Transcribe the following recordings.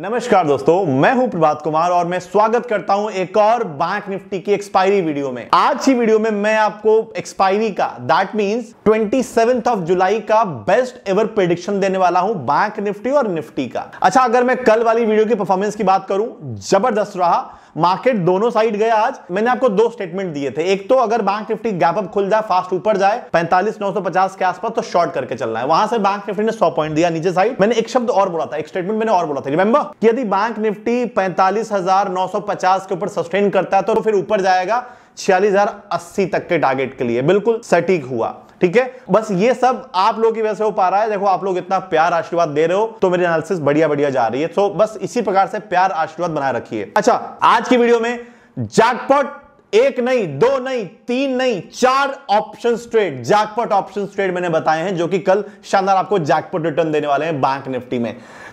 नमस्कार दोस्तों मैं हूं प्रभात कुमार और मैं स्वागत करता हूं एक और बैंक निफ्टी की एक्सपायरी वीडियो में आज की वीडियो में मैं आपको एक्सपायरी का that means twenty of July का बेस्ट एवर प्रेडिक्शन देने वाला हूं बैंक निफ्टी और निफ्टी का अच्छा अगर मैं कल वाली वीडियो की परफॉर्मेंस की बात करूं जबरदस्त रहा मार्केट दोनों साइड गया आज मैंने आपको दो स्टेटमेंट दिए थे एक तो अगर बैंक निफ्टी गैप अप खुल जाए फास्ट ऊपर जाए पैंतालीस नौ सौ पचास के आसपास तो शॉर्ट करके चलना है वहां से बैंक निफ्टी ने सौ पॉइंट दिया नीचे साइड मैंने एक शब्द और बोला था एक स्टेटमेंट मैंने और बोला था रिमेंबर यदि बैंक निफ्टी पैंतालीस हजार नौ सौ पचास के ऊपर सस्टेन करता है तो फिर ऊपर जाएगा छियालीस हजार अस्सी तक के टारगेट के लिए बिल्कुल सटीक हुआ ठीक है बस ये सब आप लोगों की वजह से हो पा रहा है देखो आप लोग इतना प्यार आशीर्वाद दे रहे हो तो मेरी एनालिसिस बढ़िया बढ़िया जा रही है तो बस इसी प्रकार से प्यार आशीर्वाद बनाए रखिए अच्छा आज की वीडियो में जैकपॉट एक नहीं दो नहीं तीन नहीं चार option trade jackpot option trade मैंने बताए हैं जो कि कल शानदार आपको जैकपॉट रिटर्न देने वाले हैं बैंक निफ्टी में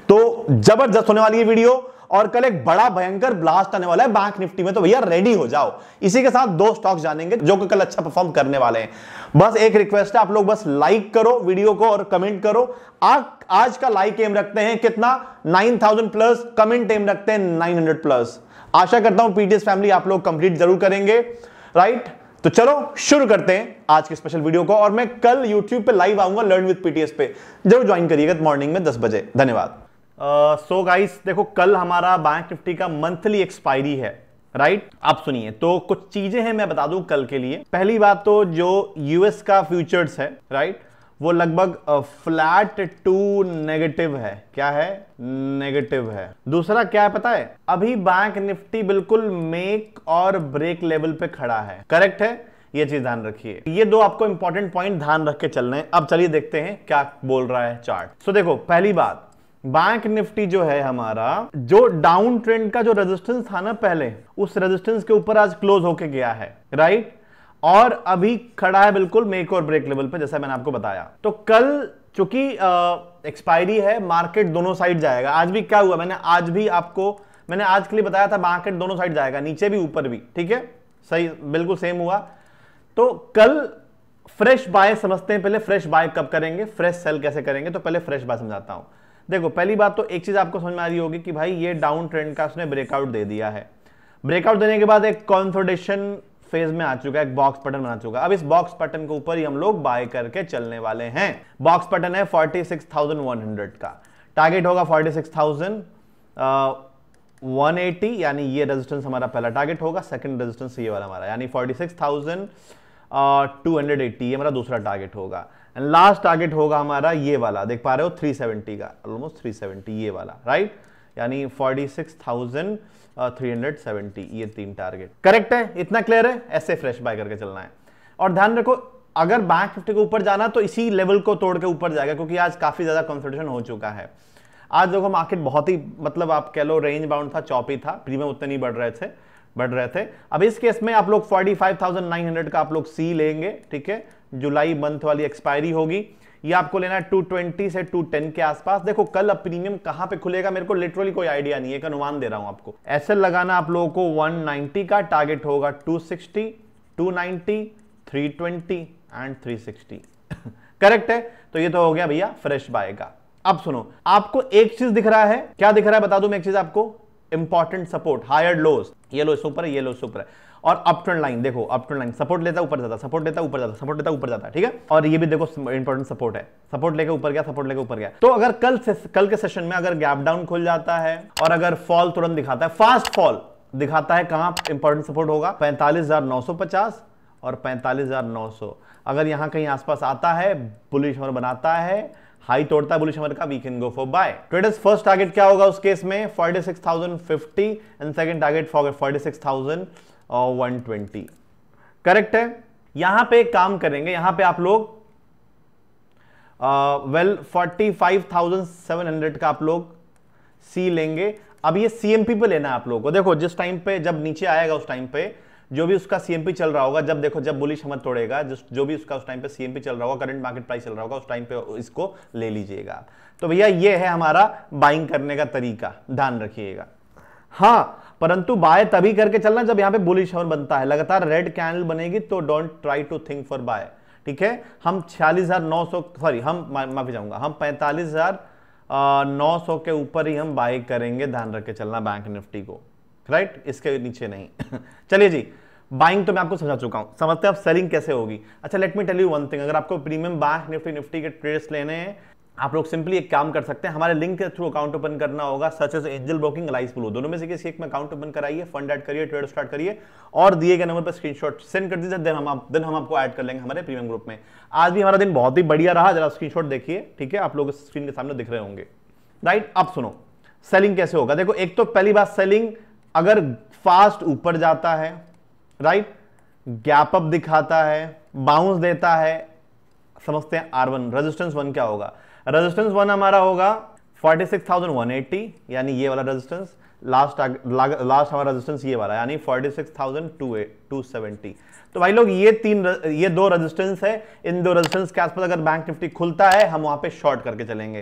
तो जबरदस्त होने वाली है वीडियो और कल एक बड़ा भयंकर ब्लास्ट आने वाला है बैंक निफ्टी में तो भैया रेडी हो जाओ इसी के साथ दो स्टॉक जानेंगे जो कल अच्छा परफॉर्म करने वाले हैं बस एक रिक्वेस्ट है आप लोग बस लाइक करो वीडियो को और कमेंट करो आ, आज का लाइक एम रखते हैं कितना 9000 प्लस कमेंट एम रखते हैं हंड्रेड प्लस आशा करता हूं पीटीएस फैमिली आप लोग कंप्लीट जरूर करेंगे राइट तो चलो शुरू करते हैं आज के स्पेशल वीडियो को और मैं कल यूट्यूब पे लाइव आऊंगा लर्न विद पीटीएस पे जरूर ज्वाइन करिएगा मॉर्निंग में दस बजे धन्यवाद सो uh, गाइस so देखो कल हमारा बैंक निफ्टी का मंथली एक्सपायरी है राइट right? आप सुनिए तो कुछ चीजें हैं मैं बता दूं कल के लिए पहली बात तो जो यूएस का फ्यूचर्स है राइट right? वो लगभग फ्लैट टू नेगेटिव है क्या है नेगेटिव है दूसरा क्या है पता है अभी बैंक निफ्टी बिल्कुल मेक और ब्रेक लेवल पे खड़ा है करेक्ट है ये चीज ध्यान रखिए ये दो आपको इंपॉर्टेंट पॉइंट ध्यान रख के चलने हैं अब चलिए देखते हैं क्या बोल रहा है चार्ट सो so, देखो पहली बात बैंक निफ्टी जो है हमारा जो डाउन ट्रेंड का जो रेजिस्टेंस था ना पहले उस रेजिस्टेंस के ऊपर आज क्लोज होके गया है राइट और अभी खड़ा है बिल्कुल मेक और ब्रेक लेवल पे जैसा मैंने आपको बताया तो कल चूंकि एक्सपायरी है मार्केट दोनों साइड जाएगा आज भी क्या हुआ मैंने आज भी आपको मैंने आज के लिए बताया था मार्केट दोनों साइड जाएगा नीचे भी ऊपर भी ठीक है सही बिल्कुल सेम हुआ तो कल फ्रेश बाय समझते हैं पहले फ्रेश बाय कब करेंगे फ्रेश सेल कैसे करेंगे तो पहले फ्रेश बाय समझाता हूं देखो पहली बात तो एक चीज़ आपको समझ में आ रही होगी कि भाई ये डाउन ट्रेंड का उसने ब्रेकआउट दे दिया है ब्रेकआउट देने के बाद एक कॉन्सोडेशन फेज में आ चुका है एक बॉक्स पैटर्न बना चुका है अब इस बॉक्स पैटर्न के ऊपर ही हम लोग बाय करके चलने वाले हैं बॉक्स पैटर्न है 46,100 का टारगेट होगा 46,180 यानी ये रेजिस्टेंस हमारा पहला टारगेट होगा सेकंड रेजिस्टेंस ये वाला हमारा यानी 46,000 टू हंड्रेड एट्टी ये हमारा दूसरा टारगेट होगा एंड लास्ट टारगेट होगा हमारा ये वाला देख पा रहे हो थ्री सेवेंटी का ऑलमोस्ट थ्री सेवेंटी ये वाला राइट यानी forty six thousand three hundred seventy ये तीन टारगेट करेक्ट है इतना क्लियर है ऐसे फ्रेश बाय करके चलना है और ध्यान रखो अगर बैंक फिफ्टी के ऊपर जाना तो इसी लेवल को तोड़ के ऊपर जाएगा क्योंकि आज काफ़ी ज़्यादा कंसल्टेशन हो चुका है आज देखो मार्केट बहुत ही मतलब आप कह लो रेंज बाउंड था चौपी था प्रीमियम उतने नहीं बढ़ रहे थे बढ़ रहे थे अब इस केस में आप लोग 45,900 का आप लोग सी लेंगे ठीक है जुलाई मंथ वाली एक्सपायरी होगी ये आपको लेना है 220 से 210 के आसपास देखो कल अब प्रीमियम कहां पे खुलेगा मेरे को लिटरली कोई आइडिया नहीं है एक अनुमान दे रहा हूं आपको एसएल लगाना आप लोगों को 190 का टारगेट होगा 260 290 320 एंड 360 करेक्ट है तो ये तो हो गया भैया फ्रेश बाय का अब सुनो आपको एक चीज दिख रहा है क्या दिख रहा है बता दूं मैं एक चीज आपको इंपॉर्टेंट सपोर्ट हायर लोस ये लो सुपर है ये लो सुपर है और अपट्रेंड लाइन देखो अपट्रेंड लाइन सपोर्ट लेता ऊपर जाता सपोर्ट लेता ऊपर जाता सपोर्ट लेता ऊपर जाता ठीक है और ये भी देखो इंपॉर्टेंट सपोर्ट है सपोर्ट लेके ऊपर गया सपोर्ट लेके ऊपर गया तो अगर कल से कल के सेशन में अगर गैप डाउन खुल जाता है और अगर फॉल तुरंत दिखाता है फास्ट फॉल दिखाता है कहां इंपॉर्टेंट सपोर्ट होगा पैंतालीस और पैंतालीस अगर यहां कहीं आसपास आता है बुलिश और बनाता है हाई तोड़ता है बुलिश हमारे का we can go for buy traders first target क्या होगा उस केस में 46,050 and second target for 46,120 correct है यहां पे काम करेंगे यहां पे आप लोग well forty five thousand seven hundred का आप लोग सी लेंगे अब ये सीएमपी पे लेना है आप लोगों को देखो जिस टाइम पे जब नीचे आएगा उस टाइम पे जो भी उसका सीएमपी चल रहा होगा जब देखो जब बुलिश हमत तोड़ेगा जो भी उसका उस टाइम पे सीएमपी चल रहा होगा करंट मार्केट प्राइस चल रहा होगा उस टाइम पे इसको ले लीजिएगा तो भैया ये है हमारा बाइंग करने का तरीका ध्यान रखिएगा हाँ परंतु बाय तभी करके चलना जब यहाँ पे बुलिश हॉर्न बनता है लगातार रेड कैंडल बनेगी तो don't try to think for buy ठीक है हम छियालीस हजार नौ सौ सॉरी हम माफी जाऊंगा हम पैंतालीस हजार नौ सौ के ऊपर ही हम बाय करेंगे ध्यान रख के चलना बैंक निफ्टी को राइट इसके नीचे नहीं चलिए जी बाइंग तो मैं आपको समझा चुका हूं समझते हैं आप सेलिंग कैसे होगी अच्छा let me tell you one thing अगर आपको प्रीमियम बाय निफ्टी निफ्टी के ट्रेड्स लेने हैं आप लोग सिंपली एक काम कर सकते हैं हमारे लिंक के थ्रू अकाउंट ओपन करना होगा such as Angel Broking Alice Blue दोनों में से किसी एक में अकाउंट ओपन कराइए फंड ऐड करिए ट्रेड स्टार्ट करिए और दिए गए नंबर पर स्क्रीनशॉट सेंड कर दीजिए देन हम आप देन हम आपको ऐड कर लेंगे हमारे प्रीमियम ग्रुप में आज भी हमारा दिन बहुत ही बढ़िया रहा जरा स्क्रीन देखिए ठीक है आप लोग स्क्रीन के सामने दिख रहे होंगे राइट अब सुनो सेलिंग कैसे होगा देखो एक तो पहली बात सेलिंग अगर फास्ट ऊपर जाता है राइट गैप अप दिखाता है बाउंस देता है समझते हैं आर वन रजिस्टेंस वन क्या होगा रजिस्टेंस वन हमारा होगा 46,180 यानी ये वाला रजिस्टेंस लास्ट लास्ट हमारा रजिस्टेंस ये वाला यानी 46,270 तो भाई लोग ये तीन ये दो रजिस्टेंस है इन दो रजिस्टेंस के आसपास अगर बैंक निफ्टी खुलता है हम वहां पे शॉर्ट करके चलेंगे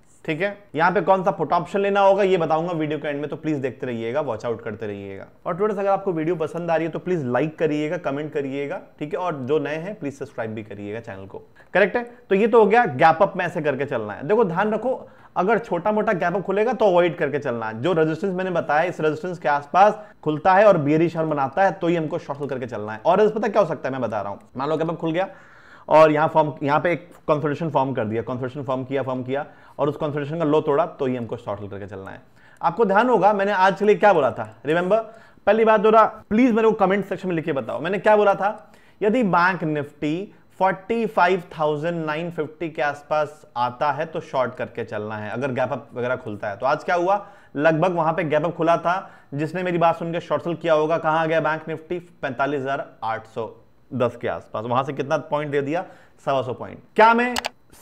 ठीक है यहाँ पे कौन सा फोटो ऑप्शन लेना होगा ये बताऊंगा वीडियो के एंड में तो प्लीज देखते रहिएगा वॉच आउट करते रहिएगा और ट्वेंट अगर आपको वीडियो पसंद आ रही है तो प्लीज लाइक करिएगा कमेंट करिएगा ठीक है और जो नए हैं प्लीज सब्सक्राइब भी करिएगा चैनल को करेक्ट है तो ये तो हो गया गैप अप में ऐसे करके चलना है देखो ध्यान रखो अगर छोटा मोटा गैप अप खुलेगा तो अवॉइड करके चलना है जो रेजिस्टेंस मैंने बताया इस रेजिस्टेंस के आसपास खुलता है और बियरी शर्म बनाता है तो ही हमको शॉर्ट करके चलना है और पता क्या हो सकता है मैं बता रहा हूँ मान लो गैप अप खुल गया और यहाँ फॉर्म यहाँ पे एक कॉन्फिडेशन फॉर्म कर दिया कॉन्फिडेशन फॉर्म किया फॉर्म किया और उस कॉन्फिडेशन का लो तोड़ा तो ही हमको शॉर्ट करके चलना है आपको ध्यान होगा मैंने आज के लिए क्या बोला था रिमेंबर पहली बात जोरा प्लीज मेरे को कमेंट सेक्शन में लिख के बताओ मैंने क्या बोला था यदि बैंक निफ्टी 45,950 के आसपास आता है तो शॉर्ट करके चलना है अगर गैप अप वगैरह खुलता है तो आज क्या हुआ लगभग वहां पे गैप अप खुला था जिसने मेरी बात सुनकर शॉर्ट सेल किया होगा कहां गया बैंक निफ्टी पैंतालीस दस के आसपास वहां से कितना पॉइंट दे दिया सवा सौ पॉइंट क्या मैं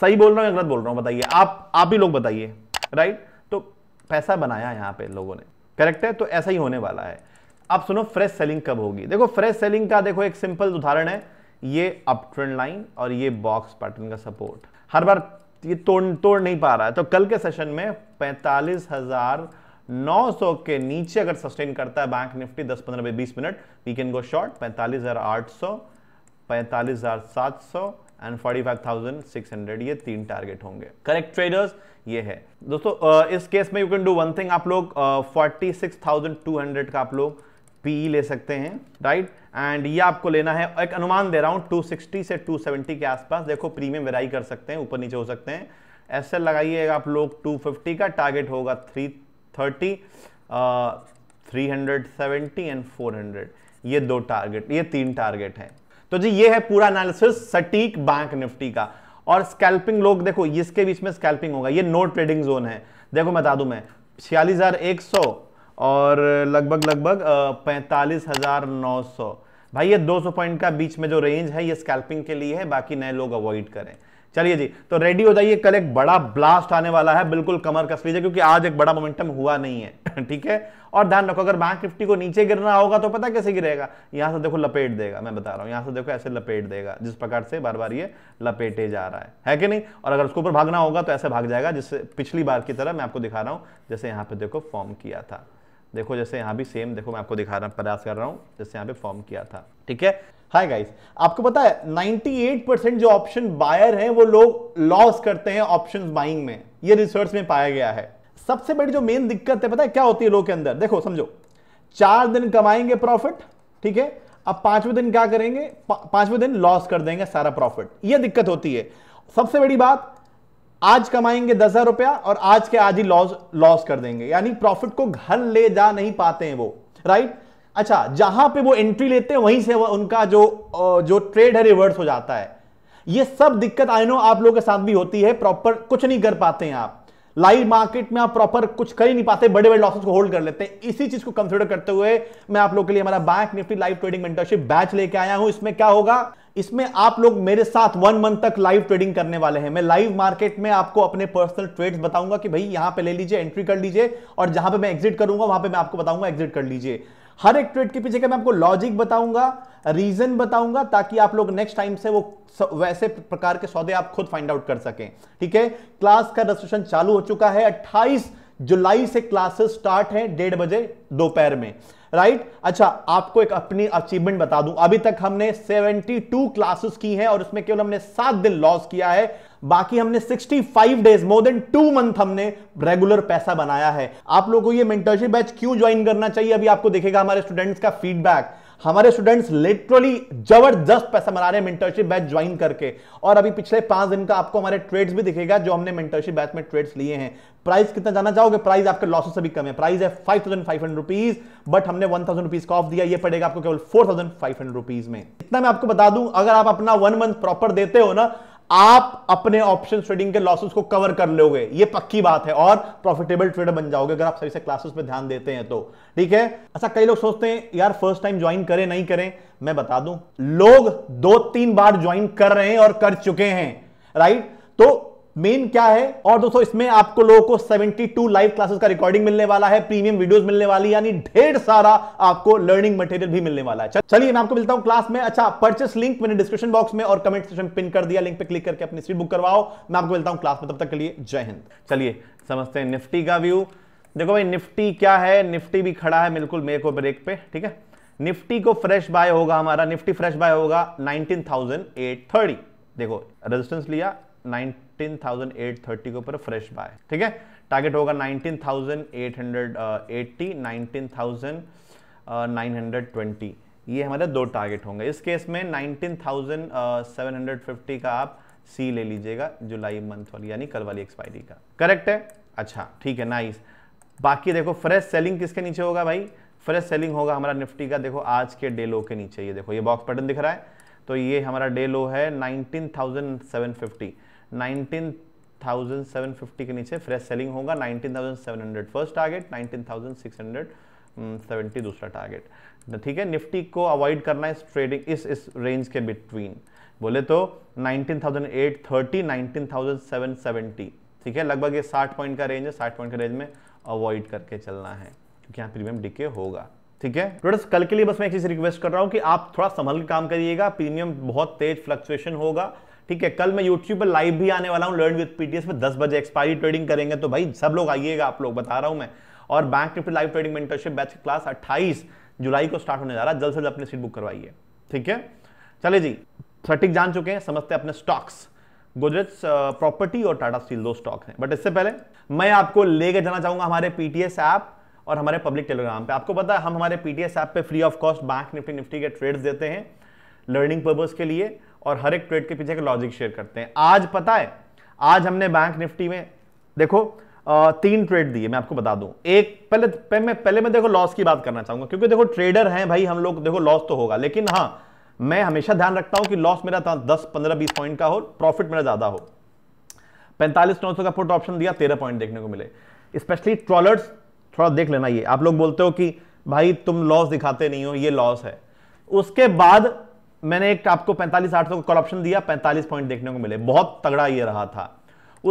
सही बोल रहा हूं या गलत बोल रहा हूं बताइए आप आप ही लोग बताइए राइट तो पैसा बनाया यहां पे लोगों ने करेक्ट है तो ऐसा ही होने वाला है अब सुनो फ्रेश सेलिंग कब होगी देखो फ्रेश सेलिंग का देखो एक सिंपल उदाहरण है ये अप ट्रेंड लाइन और ये बॉक्स पैटर्न का सपोर्ट हर बार ये तोड़ तोड़ नहीं पा रहा है तो कल के सेशन में पैंतालीस हजार 900 के नीचे अगर सस्टेन करता है बैंक निफ्टी 10 15 बीस minute we can go short पैंतालीस हजार आठ सौ पैंतालीस हज़ार सात सौ and forty five thousand six hundred ये तीन टारगेट होंगे करेक्ट ट्रेडर्स ये है दोस्तों इस केस में you can do one thing आप लोग forty six thousand two hundred का आप लोग पी e ले सकते हैं राइट एंड ये आपको लेना है एक अनुमान दे रहा हूँ 260 से 270 के आसपास देखो प्रीमियम वेराई कर सकते हैं ऊपर नीचे हो सकते हैं ऐसे एल लगाइएगा आप लोग 250 का टारगेट होगा 330 uh, 370 एंड 400 ये दो टारगेट ये तीन टारगेट हैं तो जी ये है पूरा एनालिसिस सटीक बैंक निफ्टी का और स्कैल्पिंग लोग देखो इसके बीच में स्कैल्पिंग होगा ये नो ट्रेडिंग जोन है देखो बता दू मैं छियालीस और लगभग लगभग पैंतालीस भाई ये 200 पॉइंट का बीच में जो रेंज है ये स्कैल्पिंग के लिए है बाकी नए लोग अवॉइड करें चलिए जी तो रेडी हो जाइए कल एक बड़ा ब्लास्ट आने वाला है बिल्कुल कमर कस लीजिए क्योंकि आज एक बड़ा मोमेंटम हुआ नहीं है ठीक है और ध्यान रखो अगर बैंक निफ्टी को नीचे गिरना होगा तो पता कैसे गिरेगा यहां से देखो लपेट देगा मैं बता रहा हूं यहां से देखो ऐसे लपेट देगा जिस प्रकार से बार बार ये लपेटे जा रहा है है कि नहीं और अगर उसके ऊपर भागना होगा तो ऐसे भाग जाएगा जिससे पिछली बार की तरह मैं आपको दिखा रहा हूं जैसे यहां पर देखो फॉर्म किया था देखो जैसे यहाँ भी सेम देखो मैं आपको दिखा रहा प्रयास कर रहा हूँ जैसे यहाँ पे फॉर्म किया था ठीक है हाय गाइस आपको पता है 98% जो ऑप्शन बायर हैं वो लोग लॉस करते हैं ऑप्शन बाइंग में ये रिसर्च में पाया गया है सबसे बड़ी जो मेन दिक्कत है पता है क्या होती है लोग के अंदर देखो समझो चार दिन कमाएंगे प्रॉफिट ठीक है अब पांचवें दिन क्या करेंगे पांचवें दिन लॉस कर देंगे सारा प्रॉफिट यह दिक्कत होती है सबसे बड़ी बात आज कमाएंगे दस हजार रुपया और आज के आज ही लॉस लॉस कर देंगे यानी प्रॉफिट को घर ले जा नहीं पाते हैं वो राइट अच्छा जहां पे वो एंट्री लेते हैं वहीं से उनका जो जो ट्रेड है रिवर्स हो जाता है ये सब दिक्कत आई नो आप लोगों के साथ भी होती है प्रॉपर कुछ नहीं कर पाते हैं आप लाइव मार्केट में आप प्रॉपर कुछ कर ही नहीं पाते बड़े बड़े लॉसेस को होल्ड कर लेते हैं इसी चीज को कंसिडर करते हुए मैं आप लोग के लिए हमारा bank Nifty live trading mentorship batch लेके आया हूं इसमें क्या होगा इसमें आप लोग मेरे साथ वन मंथ तक लाइव ट्रेडिंग करने वाले हैं मैं लाइव मार्केट में आपको अपने पर्सनल ट्रेड्स बताऊंगा कि भाई यहां पे ले लीजिए एंट्री कर लीजिए और जहां पे मैं एग्जिट करूंगा वहां पे मैं आपको बताऊंगा एग्जिट कर लीजिए हर एक ट्रेड के पीछे का मैं आपको लॉजिक बताऊंगा रीजन बताऊंगा ताकि आप लोग नेक्स्ट टाइम से वो वैसे प्रकार के सौदे आप खुद फाइंड आउट कर सकें ठीक है क्लास का रजिस्ट्रेशन चालू हो चुका है अट्ठाईस जुलाई से क्लासेस स्टार्ट है डेढ़ बजे दोपहर में राइट अच्छा आपको एक अपनी अचीवमेंट बता दूं अभी तक हमने 72 क्लासेस की हैं और उसमें केवल हमने सात दिन लॉस किया है बाकी हमने 65 days more than two month हमने रेगुलर पैसा बनाया है आप लोगों को ये मेंटरशिप बैच क्यों ज्वाइन करना चाहिए अभी आपको देखेगा हमारे स्टूडेंट्स का फीडबैक हमारे स्टूडेंट्स लिटरली जबरदस्त पैसा बना रहे हैं मेंटरशिप बैच ज्वाइन करके और अभी पिछले पांच दिन का आपको हमारे ट्रेड्स भी दिखेगा जो हमने मेंटरशिप बैच में ट्रेड्स लिए हैं प्राइस कितना जाना चाहोगे प्राइस आपके लॉसेस से भी कम है प्राइस है five thousand five hundred rupees but हमने वन थाउजेंड रुपीज का ऑफ दिया ये पड़ेगा आपको केवल four thousand five hundred rupees में इतना मैं आपको बता दूं अगर आप अपना वन मंथ प्रॉपर देते हो ना आप अपने ऑप्शन ट्रेडिंग के लॉसेस को कवर कर लोगे ये पक्की बात है और प्रॉफिटेबल ट्रेडर बन जाओगे अगर आप सही से क्लासेस पे ध्यान देते हैं तो ठीक है ऐसा अच्छा, कई लोग सोचते हैं यार फर्स्ट टाइम ज्वाइन करें नहीं करें मैं बता दूं लोग दो तीन बार ज्वाइन कर रहे हैं और कर चुके हैं राइट तो मेन क्या है और दोस्तों इसमें आपको लोगों को 72 लाइव क्लासेस का रिकॉर्डिंग मिलने वाला है प्रीमियम वीडियोस मिलने वाली यानी ढेर सारा आपको लर्निंग मटेरियल भी मिलने वाला है चलिए मैं आपको मिलता हूं क्लास में अच्छा परचेस लिंक मैंने डिस्क्रिप्शन बॉक्स में और कमेंट सेक्शन पिन कर दिया लिंक पर क्लिक करके अपनी सीट बुक करवाओ मैं आपको मिलता हूं क्लास में तब तक के लिए जय हिंद चलिए समझते हैं निफ्टी का व्यू देखो भाई निफ्टी क्या है निफ्टी भी खड़ा है बिल्कुल मेरे को ब्रेक पे ठीक है निफ्टी को फ्रेश बाय होगा हमारा निफ्टी फ्रेश बाय होगा नाइनटीन देखो रेजिस्टेंस लिया 19,830 के ऊपर फ्रेश बाय ठीक है टारगेट होगा 19,880 19,920 ये हमारे दो टारगेट होंगे इस केस में 19,750 का आप सी ले लीजिएगा जुलाई मंथ वाली यानी कल वाली एक्सपायरी का करेक्ट है अच्छा ठीक है नाइस बाकी देखो फ्रेश सेलिंग किसके नीचे होगा भाई फ्रेश सेलिंग होगा हमारा निफ्टी का देखो आज के डे लो के नीचे ये देखो ये बॉक्स पैटर्न दिख रहा है तो ये हमारा डे लो है 19,750 नाइनटीन थाउजेंड सेवन फिफ्टी के नीचे फ्रेश सेलिंग होगा nineteen thousand seven hundred first target nineteen thousand six hundred seventy दूसरा टारगेट तो ठीक है निफ्टी को अवॉइड करना है ट्रेडिंग इस इस रेंज के बिटवीन बोले तो 19,830 19,770 ठीक है लगभग ये 60 पॉइंट का रेंज है 60 पॉइंट का रेंज में अवॉइड करके चलना है क्योंकि यहाँ प्रीमियम डिके होगा ठीक है स्टूडेंट्स कल के लिए बस मैं एक चीज रिक्वेस्ट कर रहा हूँ कि आप थोड़ा संभल के काम करिएगा प्रीमियम बहुत तेज फ्लक्चुएशन होगा ठीक है कल मैं यूट्यूब पर लाइव भी आने वाला हूँ लर्न विद पीटीएस में दस बजे एक्सपायरी ट्रेडिंग करेंगे तो भाई सब लोग आइएगा आप लोग बता रहा हूँ मैं और bank Nifty live trading mentorship batch class अट्ठाईस जुलाई को स्टार्ट होने जा रहा है जल्द से जल्द अपनी सीट बुक करवाइए ठीक है चले जी सटीक जान चुके हैं समझते हैं अपने स्टॉक्स गोदरेज प्रॉपर्टी और टाटा स्टील दो स्टॉक हैं बट इससे पहले मैं आपको लेके जाना चाहूंगा हमारे पीटीएस ऐप और हमारे पब्लिक टेलीग्राम पे आपको पता है हम हमारे पीटीएस ऐप पे free of cost bank Nifty Nifty के ट्रेड्स देते हैं लर्निंग पर्पज के लिए और हर एक ट्रेड के पीछे का लॉजिक शेयर करते हैं आज पता है आज हमने बैंक निफ्टी में देखो तीन ट्रेड दिए मैं आपको बता दूं एक पहले पहले मैं पहले मैं देखो लॉस की बात करना चाहूंगा क्योंकि देखो ट्रेडर हैं भाई हम लोग देखो लॉस तो होगा लेकिन हाँ मैं हमेशा ध्यान रखता हूं कि लॉस मेरा था दस पंद्रह बीस पॉइंट का हो प्रॉफिट मेरा ज्यादा हो पैंतालीस नौ का फुट ऑप्शन दिया तेरह पॉइंट देखने को मिले स्पेशली ट्रॉलर्स थोड़ा देख लेना ये आप लोग बोलते हो कि भाई तुम लॉस दिखाते नहीं हो ये लॉस है उसके बाद मैंने एक आपको पैंतालीस आठ सौ का ऑप्शन दिया पैंतालीस पॉइंट देखने को मिले बहुत तगड़ा ये रहा था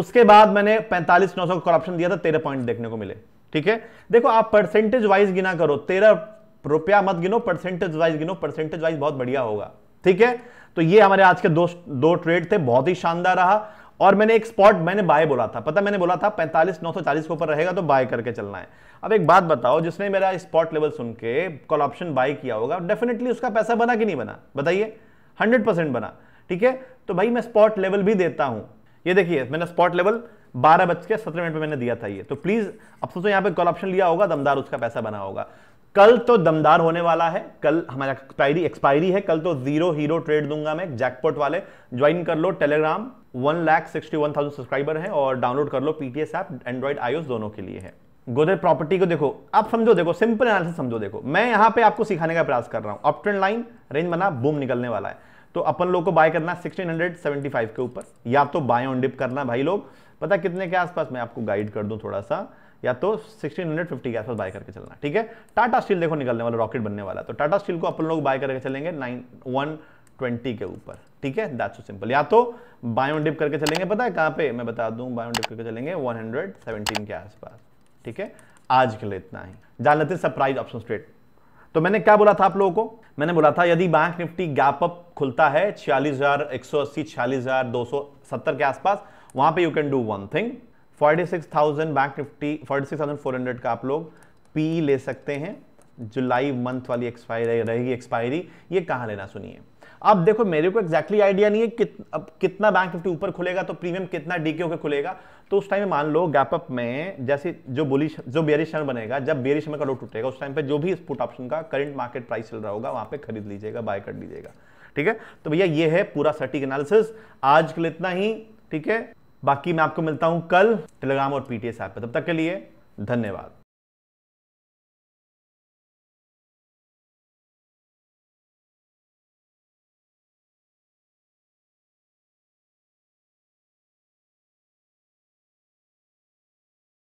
उसके बाद मैंने पैंतालीस नौ सौ का ऑप्शन दिया था तेरह पॉइंट देखने को मिले ठीक है देखो आप परसेंटेज वाइज गिना करो तेरह रुपया मत गिनो परसेंटेज वाइज गिनो परसेंटेज वाइज बहुत बढ़िया होगा ठीक है तो ये हमारे आज के दो दो ट्रेड थे बहुत ही शानदार रहा और मैंने एक स्पॉट मैंने बाय बोला था पता मैंने बोला था पैंतालीस नौ सौ चालीस के ऊपर रहेगा तो बाय करके चलना है अब एक बात बताओ जिसने मेरा स्पॉट लेवल सुन के कॉल ऑप्शन बाय किया होगा डेफिनेटली उसका पैसा बना कि नहीं बना बताइए हंड्रेड परसेंट बना ठीक है तो भाई मैं स्पॉट लेवल भी देता हूं ये देखिए मैंने स्पॉट लेवल बारह बज के सत्रह मिनट में मैंने दिया था ये तो प्लीज अब सोचो यहाँ पे कॉल ऑप्शन लिया होगा दमदार उसका पैसा बना होगा कल तो दमदार होने वाला है कल हमारा एक्सपायरी एक्सपायरी है कल तो जीरो हीरो ट्रेड दूंगा मैं जैकपॉट वाले ज्वाइन कर लो Telegram one lakh sixty one thousand subscriber है और डाउनलोड कर लो पीटीएस ऐप एंड्रॉइड आईओ दोनों के लिए है गोदरेज प्रॉपर्टी को देखो आप समझो देखो सिंपल एनालिसिस समझो देखो मैं यहां पे आपको सिखाने का प्रयास कर रहा हूं अप लाइन रेंज बना बूम निकलने वाला है तो अपन लोग को बाय करना सिक्सटीन हंड्रेड सेवेंटी फाइव के ऊपर या तो बाय ऑन डिप करना भाई लोग पता कितने के आसपास मैं आपको गाइड कर दूं थोड़ा सा या तो 1650 के आसपास बाय करके चलना ठीक है टाटा स्टील देखो निकलने वाला रॉकेट बनने वाला तो टाटा स्टील को अपन लोग बाय करके चलेंगे नाइन वन ट्वेंटी के ऊपर ठीक है दैट्स सो सिंपल या तो बायो डिप करके चलेंगे पता है कहां पे मैं बता दूं बायो डिप करके चलेंगे 117 के आसपास ठीक है आज के लिए इतना ही जान लेते सरप्राइज ऑप्शन स्ट्रेट तो मैंने क्या बोला था आप लोगों को मैंने बोला था यदि बैंक निफ्टी गैप अप खुलता है छियालीस हजार एक सौ अस्सी छियालीस हजार दो सौ सत्तर के आसपास वहां पे you can do one thing forty six thousand bank Nifty forty six thousand four hundred का आप लोग पी e ले सकते हैं जुलाई मंथ वाली एक्सपायरी रहेगी एक्सपायरी ये कहां लेना सुनिए अब देखो मेरे को एक्जैक्टली आइडिया नहीं है कित, अब कितना बैंक निफ्टी ऊपर खुलेगा तो प्रीमियम कितना डीके होकर खुलेगा तो उस टाइम मान लो गैप अप में जैसे जो बुलिश जो बेरिश रन बनेगा जब बेरिश में का लो टूटेगा उस टाइम पे जो भी इस पुट ऑप्शन का करंट मार्केट प्राइस चल रहा होगा वहां पे खरीद लीजिएगा बाय कर लीजिएगा ठीक है तो भैया ये है पूरा सटीक एनालिसिस आज के लिए इतना ही ठीक है बाकी मैं आपको मिलता हूं कल टेलीग्राम और पीटीएस ऐप पर तब तक के लिए धन्यवाद